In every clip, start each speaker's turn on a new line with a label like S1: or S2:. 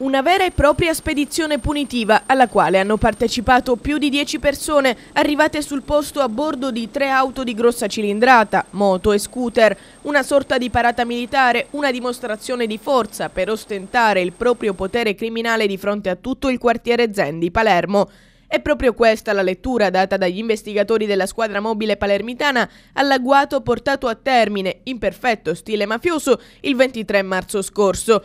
S1: Una vera e propria spedizione punitiva alla quale hanno partecipato più di 10 persone arrivate sul posto a bordo di tre auto di grossa cilindrata, moto e scooter, una sorta di parata militare, una dimostrazione di forza per ostentare il proprio potere criminale di fronte a tutto il quartiere Zen di Palermo. È proprio questa la lettura data dagli investigatori della squadra mobile palermitana all'agguato portato a termine, in perfetto stile mafioso, il 23 marzo scorso.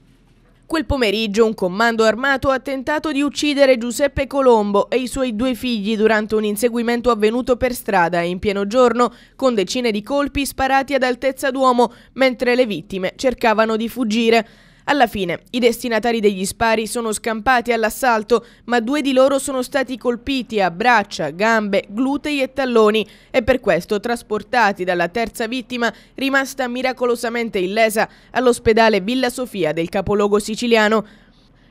S1: Quel pomeriggio un comando armato ha tentato di uccidere Giuseppe Colombo e i suoi due figli durante un inseguimento avvenuto per strada in pieno giorno con decine di colpi sparati ad altezza d'uomo mentre le vittime cercavano di fuggire. Alla fine, i destinatari degli spari sono scampati all'assalto, ma due di loro sono stati colpiti a braccia, gambe, glutei e talloni e per questo trasportati dalla terza vittima, rimasta miracolosamente illesa, all'ospedale Villa Sofia del capoluogo siciliano,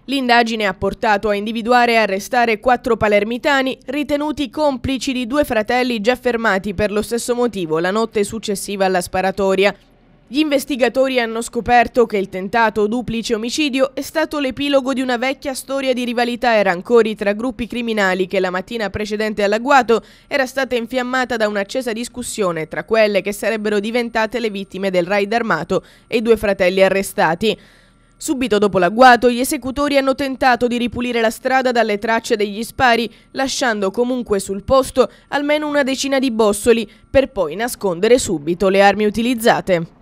S1: L'indagine ha portato a individuare e arrestare quattro palermitani ritenuti complici di due fratelli già fermati per lo stesso motivo la notte successiva alla sparatoria. Gli investigatori hanno scoperto che il tentato duplice omicidio è stato l'epilogo di una vecchia storia di rivalità e rancori tra gruppi criminali che la mattina precedente all'agguato era stata infiammata da un'accesa discussione tra quelle che sarebbero diventate le vittime del raid armato e i due fratelli arrestati. Subito dopo l'agguato, gli esecutori hanno tentato di ripulire la strada dalle tracce degli spari, lasciando comunque sul posto almeno una decina di bossoli, per poi nascondere subito le armi utilizzate.